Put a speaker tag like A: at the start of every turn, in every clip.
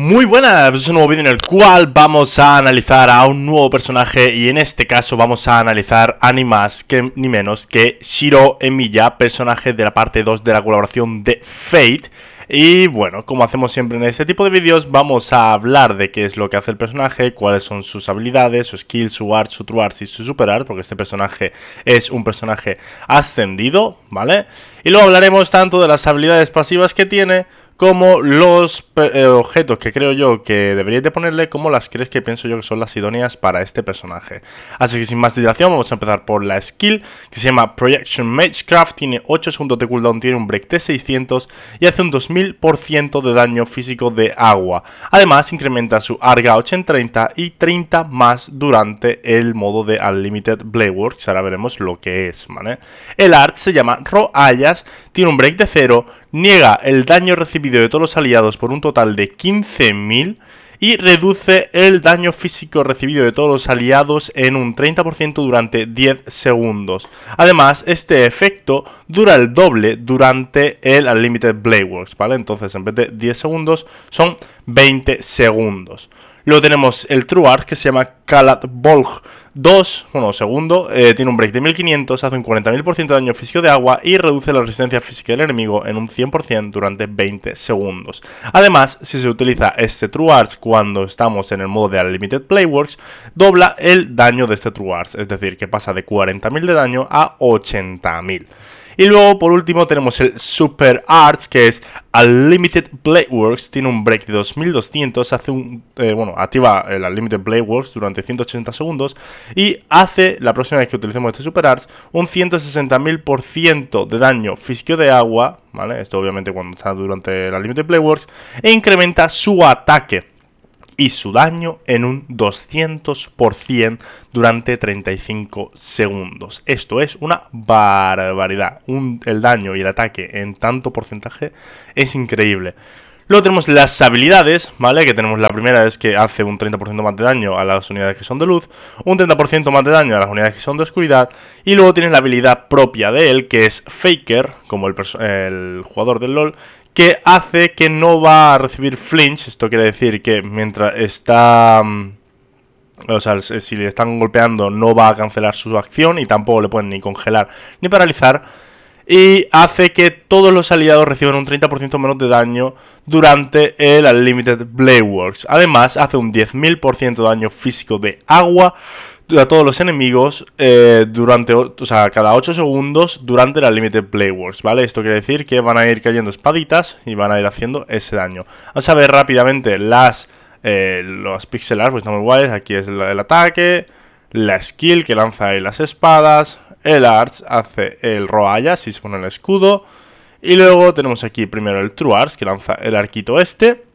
A: Muy buenas, pues es un nuevo vídeo en el cual vamos a analizar a un nuevo personaje y en este caso vamos a analizar a ni más que ni menos que Shiro Emiya, personaje de la parte 2 de la colaboración de Fate. Y bueno, como hacemos siempre en este tipo de vídeos, vamos a hablar de qué es lo que hace el personaje, cuáles son sus habilidades, su skills, su art, su true art y su superar, porque este personaje es un personaje ascendido, ¿vale? Y luego hablaremos tanto de las habilidades pasivas que tiene como los eh, objetos que creo yo que deberíais de ponerle, como las crees que pienso yo que son las idóneas para este personaje. Así que sin más dilación, vamos a empezar por la skill, que se llama Projection Magecraft, tiene 8 segundos de cooldown, tiene un break de 600 y hace un 2000% de daño físico de agua. Además, incrementa su arga 30. y 30 más durante el modo de Unlimited Works ahora veremos lo que es, ¿vale? El art se llama Roayas, tiene un break de 0, niega el daño recibido de todos los aliados por un total de 15.000 y reduce el daño físico recibido de todos los aliados en un 30% durante 10 segundos. Además, este efecto dura el doble durante el Unlimited Blade Works, ¿vale? Entonces, en vez de 10 segundos, son 20 segundos. Luego tenemos el True Arts que se llama Kalat Bolg 2, bueno, segundo, eh, tiene un break de 1500, hace un 40.000% de daño físico de agua y reduce la resistencia física del enemigo en un 100% durante 20 segundos. Además, si se utiliza este True Arts cuando estamos en el modo de Unlimited Playworks, dobla el daño de este True Arts, es decir, que pasa de 40.000 de daño a 80.000. Y luego, por último, tenemos el Super Arts, que es Unlimited Works, Tiene un break de 2200, hace un, eh, bueno, activa el Unlimited Works durante 180 segundos y hace, la próxima vez que utilicemos este Super Arts, un 160.000% de daño físico de agua, ¿vale? Esto obviamente cuando está durante el Unlimited Works, e incrementa su ataque y su daño en un 200% durante 35 segundos. Esto es una barbaridad. el daño y el ataque en tanto porcentaje es increíble. Luego tenemos las habilidades, ¿vale? Que tenemos la primera es que hace un 30% más de daño a las unidades que son de luz, un 30% más de daño a las unidades que son de oscuridad, y luego tienes la habilidad propia de él, que es Faker, como el, el jugador del LOL, que hace que no va a recibir flinch. Esto quiere decir que mientras está... Mm, o sea, si le están golpeando no va a cancelar su acción y tampoco le pueden ni congelar ni paralizar. Y hace que todos los aliados reciban un 30% menos de daño durante el Unlimited Blade Works. Además, hace un 10.000% de daño físico de agua a todos los enemigos eh, durante, o sea, cada 8 segundos durante la Limited Playworks, ¿vale? Esto quiere decir que van a ir cayendo espaditas y van a ir haciendo ese daño. Vamos a ver rápidamente las, eh, los pixel art, pues no muy guays. Aquí es el, ataque, la skill que lanza ahí las espadas, el arts hace el roalla, si se pone el escudo. Y luego tenemos aquí primero el true arts que lanza el arquito este.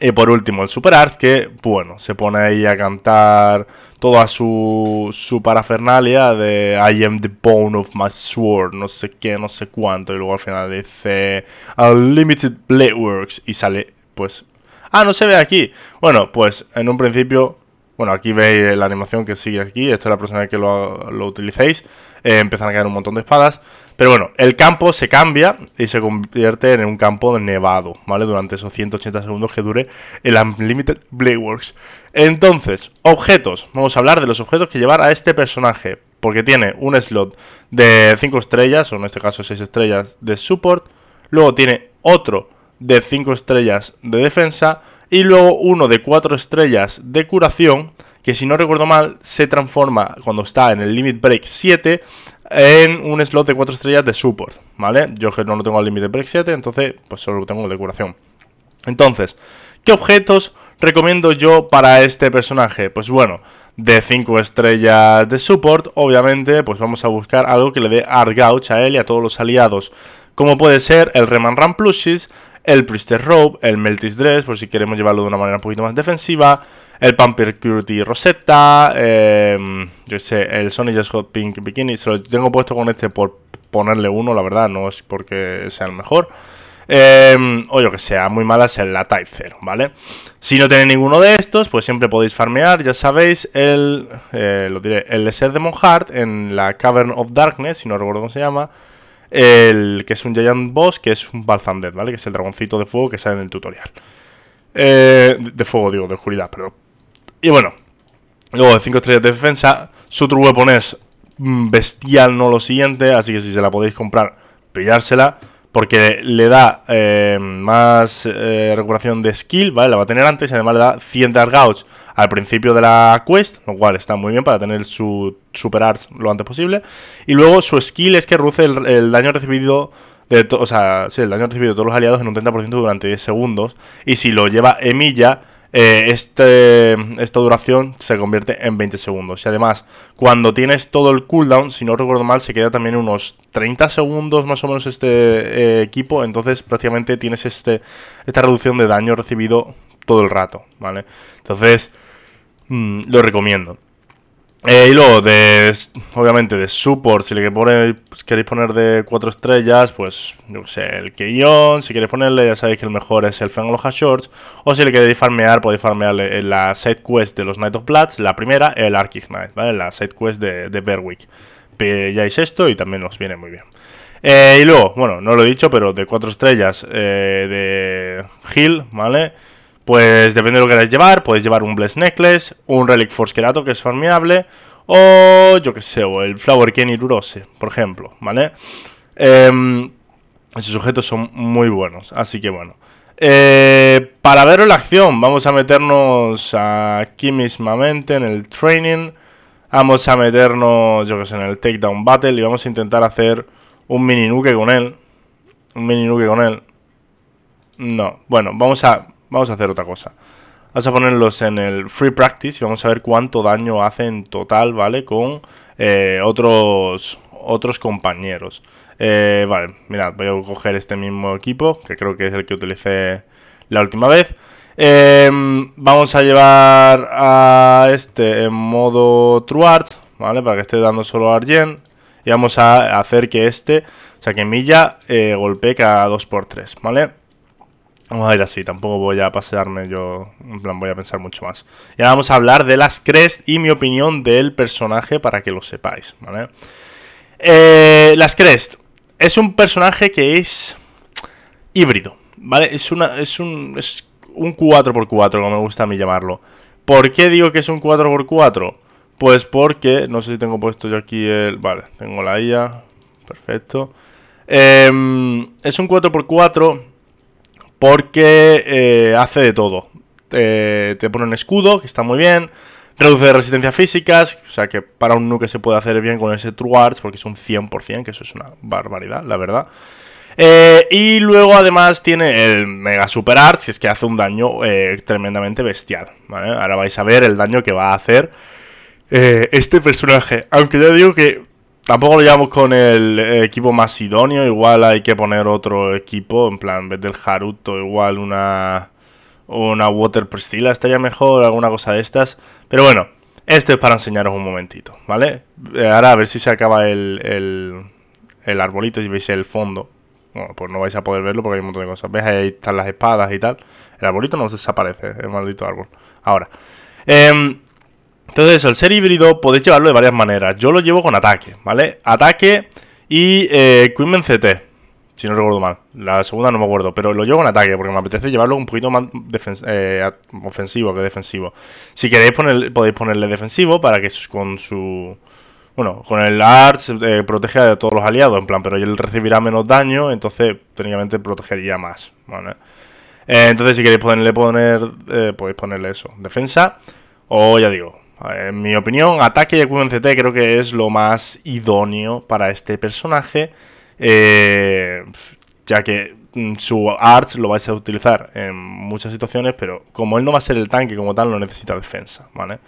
A: Y por último, el Super Arts, que, bueno, se pone ahí a cantar toda su, su parafernalia de I am the bone of my sword, no sé qué, no sé cuánto. Y luego al final dice Unlimited Blade Works y sale, pues... Ah, no se ve aquí. Bueno, pues en un principio bueno, aquí veis la animación que sigue aquí, esta es la próxima vez que lo, utilicéis. Eh, empiezan a caer un montón de espadas. Pero bueno, el campo se cambia y se convierte en un campo nevado, ¿vale? Durante esos 180 segundos que dure el Unlimited Blade Works. Entonces, objetos. Vamos a hablar de los objetos que llevar a este personaje. Porque tiene un slot de 5 estrellas, o en este caso 6 estrellas de support. Luego tiene otro de 5 estrellas de defensa y luego uno de cuatro estrellas de curación, que si no recuerdo mal, se transforma cuando está en el Limit Break 7 en un slot de 4 estrellas de support, ¿vale? Yo que no lo tengo al Limit Break 7, entonces pues solo tengo de curación. Entonces, ¿qué objetos recomiendo yo para este personaje? Pues bueno, de 5 estrellas de support, obviamente, pues vamos a buscar algo que le dé Argouch a él y a todos los aliados. Como puede ser el Reman Ram Plushies, el Priester Robe, el Meltis Dress, por si queremos llevarlo de una manera un poquito más defensiva, el Pamper Curity Rosetta, em, yo sé, el Sony Just Pink Bikini, se lo tengo puesto con este por ponerle uno, la verdad, no es porque sea el mejor. Em, o yo que sea, muy mala es la Type 0, ¿vale? Si no tenéis ninguno de estos, pues siempre podéis farmear, ya sabéis, el, eh, lo diré, el Lesser Demon Heart en la Cavern of Darkness, si no recuerdo cómo se llama, el que es un Giant Boss, que es un Balzander, ¿vale? Que es el dragoncito de fuego que sale en el tutorial. Eh, de fuego, digo, de oscuridad, perdón. Y bueno, luego de 5 estrellas de defensa, su otro weapon es mm, bestial, no lo siguiente, así que si se la podéis comprar, pillársela porque le da eh, más eh, recuperación de skill, ¿vale? La va a tener antes y además le da 100 Dark al principio de la quest, lo cual está muy bien para tener su Super Arts lo antes posible. Y luego su skill es que reduce el, daño recibido de o sea, el daño recibido de todos los aliados en un 30% durante 10 segundos. Y si lo lleva Emilia eh, este, esta duración se convierte en 20 segundos. Y además, cuando tienes todo el cooldown, si no recuerdo mal, se queda también unos 30 segundos más o menos este eh, equipo. Entonces prácticamente tienes este, esta reducción de daño recibido todo el rato, ¿vale? Entonces, mm, lo recomiendo. Eh, y luego, de, obviamente, de support, si le queréis poner pues, de cuatro estrellas, pues, yo sé, el Keyon, si queréis ponerle, ya sabéis que el mejor es el Fangloja Shorts, o si le queréis farmear, podéis farmearle eh, la set quest de los Knight of Bloods, la primera, el Arctic Knight, ¿vale? La set quest de, Berwick. Pilláis esto y también os viene muy bien. Eh, y luego, bueno, no lo he dicho, pero de cuatro estrellas de Hill, ¿vale? Pues depende de lo que queráis llevar, podéis llevar un Bless Necklace, un Relic Force Kerato, que es formidable o yo que sé, o el Flower Kenny Rurose, por ejemplo, ¿vale? Em, esos sujetos son muy buenos, así que bueno. Eh, para ver la acción, vamos a meternos aquí mismamente en el training. Vamos a meternos, yo qué sé, en el takedown battle y vamos a intentar hacer un mini nuke con él. Un mini nuke con él. No, bueno, vamos a Vamos a hacer otra cosa. Vamos a ponerlos en el free practice y vamos a ver cuánto daño hace en total, ¿vale? Con eh, otros, otros compañeros. Eh, vale, mirad, voy a coger este mismo equipo, que creo que es el que utilicé la última vez. Em, vamos a llevar a este en modo True Art, ¿vale? Para que esté dando solo Argen. Y vamos a hacer que este, o sea, que Milla eh, golpee cada 2x3, ¿vale? Vamos a ir así, tampoco voy a pasearme yo, en plan voy a pensar mucho más. Y ahora vamos a hablar de las Crest y mi opinión del personaje para que lo sepáis, ¿vale? Eh, las Crest es un personaje que es híbrido, ¿vale? Es, una, es, un, es un 4x4, como me gusta a mí llamarlo. ¿Por qué digo que es un 4x4? Pues porque, no sé si tengo puesto yo aquí el... Vale, tengo la IA, perfecto. Em, es un 4x4 porque eh, hace de todo. te pone un escudo, que está muy bien. Reduce resistencias físicas, o sea que para un nuke se puede hacer bien con ese True Arts, porque es un 100%, que eso es una barbaridad, la verdad. Eh, y luego además tiene el Mega Super Arts, que es que hace un daño eh, tremendamente bestial. Ahora vais a ver el daño que va a hacer este personaje. Aunque ya digo que Tampoco lo llevamos con el eh, equipo más idóneo. Igual hay que poner otro equipo. En plan, en vez del Haruto, igual una. Una Water Priscilla estaría mejor, alguna cosa de estas. Pero bueno, esto es para enseñaros un momentito, ¿vale? Eh, ahora a ver si se acaba el, el, arbolito, si veis el fondo. Bueno, pues no vais a poder verlo porque hay un montón de cosas. ¿Ves? Ahí están las espadas y tal. El arbolito no desaparece, el maldito árbol. Ahora. Em, entonces, el ser híbrido podéis llevarlo de varias maneras. Yo lo llevo con ataque, ¿vale? Ataque y eh, CT, si no recuerdo mal. La segunda no me acuerdo, pero lo llevo con ataque porque me apetece llevarlo un poquito más eh, ofensivo que defensivo. Si queréis, poner, podéis ponerle defensivo para que con su... Bueno, con el ART eh, proteja a todos los aliados, en plan, pero él recibirá menos daño, entonces técnicamente protegería más, ¿vale? Eh, entonces, si queréis ponerle poner, eh, podéis ponerle eso, defensa, o ya digo, en mi opinión, ataque de CT creo que es lo más idóneo para este personaje, eh, ya que mm, su arts lo vais a utilizar en muchas situaciones, pero como él no va a ser el tanque como tal, no necesita defensa, ¿vale?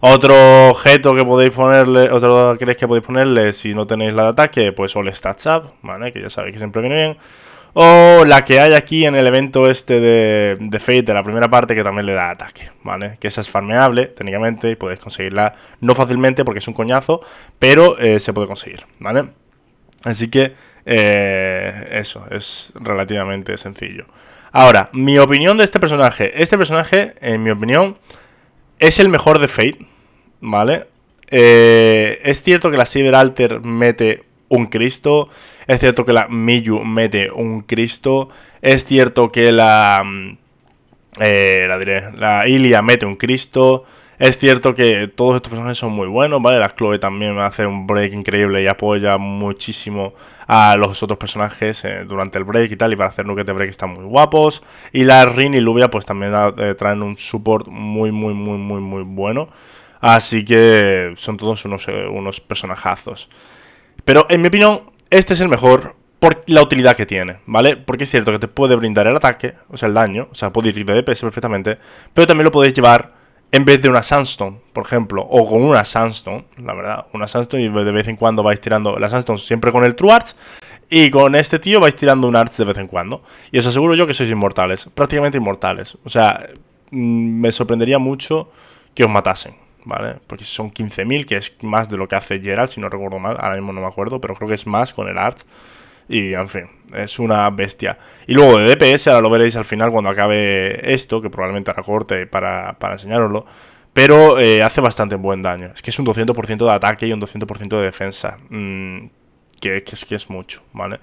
A: Otro objeto que podéis ponerle, otro que podéis ponerle si no tenéis la de ataque, pues All Stats Up, ¿vale? Que ya sabéis que siempre viene bien. O la que hay aquí en el evento este de, de Fate, de la primera parte, que también le da ataque, ¿vale? Que esa es farmeable, técnicamente, y podéis conseguirla no fácilmente porque es un coñazo, pero eh, se puede conseguir, ¿vale? Así que eh, eso, es relativamente sencillo. Ahora, mi opinión de este personaje. Este personaje, en mi opinión, es el mejor de Fate, ¿vale? Eh, es cierto que la Cyber Alter mete un Cristo. Es cierto que la Miyu mete un Cristo. Es cierto que la. Mm, eh, la diré. La Ilia mete un Cristo. Es cierto que todos estos personajes son muy buenos, ¿vale? La Chloe también hace un break increíble y apoya muchísimo a los otros personajes eh, durante el break y tal, y para hacer nuggets de break están muy guapos. Y la Rin y Luvia pues también eh, traen un support muy, muy, muy, muy, muy bueno. Así que son todos unos, unos personajazos. Pero en mi opinión, este es el mejor por la utilidad que tiene, ¿vale? Porque es cierto que te puede brindar el ataque, o sea, el daño, o sea, puede ir de DPS perfectamente, pero también lo podéis llevar en vez de una Sandstone, por ejemplo, o con una Sandstone, la verdad, una Sandstone y de vez en cuando vais tirando la Sandstone siempre con el True Arts y con este tío vais tirando un Arts de vez en cuando. Y os aseguro yo que sois inmortales, prácticamente inmortales. O sea, mm, me sorprendería mucho que os matasen. ¿vale? Porque son 15.000, que es más de lo que hace Gerald, si no recuerdo mal, ahora mismo no me acuerdo, pero creo que es más con el art. Y en fin, es una bestia. Y luego de DPS, ahora lo veréis al final cuando acabe esto, que probablemente ahora corte para, para enseñároslo. Pero eh, hace bastante buen daño. Es que es un 200% de ataque y un 200% de defensa. Mm, que, es, que es mucho, ¿vale?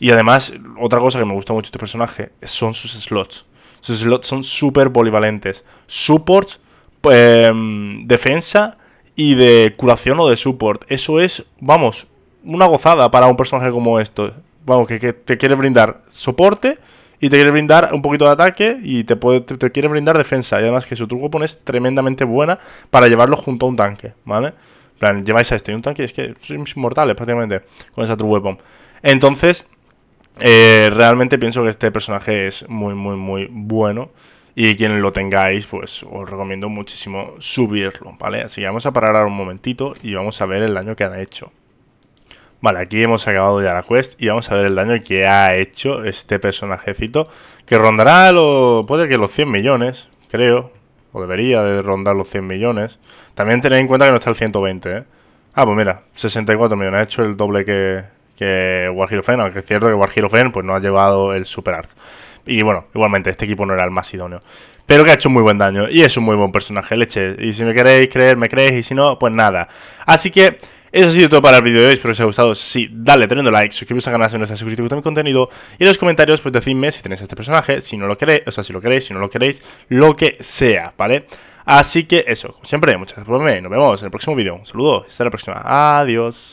A: Y además, otra cosa que me gusta mucho de este personaje son sus slots. Sus slots son súper polivalentes. Supports Em, defensa y de curación o de support. Eso es, vamos, una gozada para un personaje como esto. Vamos, que, te quiere brindar soporte y te quiere brindar un poquito de ataque y te, puede, quiere brindar defensa. Y además que su truco weapon es tremendamente buena para llevarlo junto a un tanque, ¿vale? plan, lleváis a este y un tanque, es que sois inmortales prácticamente con esa True Weapon. Entonces, eh, realmente pienso que este personaje es muy, muy, muy bueno. Y quien lo tengáis, pues os recomiendo muchísimo subirlo, ¿vale? Así que vamos a parar ahora un momentito y vamos a ver el daño que han hecho. Vale, aquí hemos acabado ya la quest y vamos a ver el daño que ha hecho este personajecito, que rondará, lo, puede que los 100 millones, creo, o debería de rondar los 100 millones. También tened en cuenta que no está el 120, ¿eh? Ah, pues mira, 64 millones, ha hecho el doble que, War Hero aunque es cierto que War Hero Fen pues no ha llevado el Super Art. Y bueno, igualmente, este equipo no era el más idóneo. Pero que ha hecho muy buen daño. Y es un muy buen personaje, leche. Y si me queréis creer, me creéis. Y si no, pues nada. Así que... Eso ha sido todo para el vídeo de hoy, espero que os haya gustado. Si sí, dale, teniendo like, suscribiros al canal si no estáis suscritos a mi contenido. Y en los comentarios, pues decidme si tenéis este personaje, si no lo queréis, o sea, si lo queréis, si no lo queréis, lo que sea, ¿vale? Así que eso, como siempre, muchas gracias por verme. Nos vemos en el próximo vídeo. Un saludo, hasta la próxima. Adiós.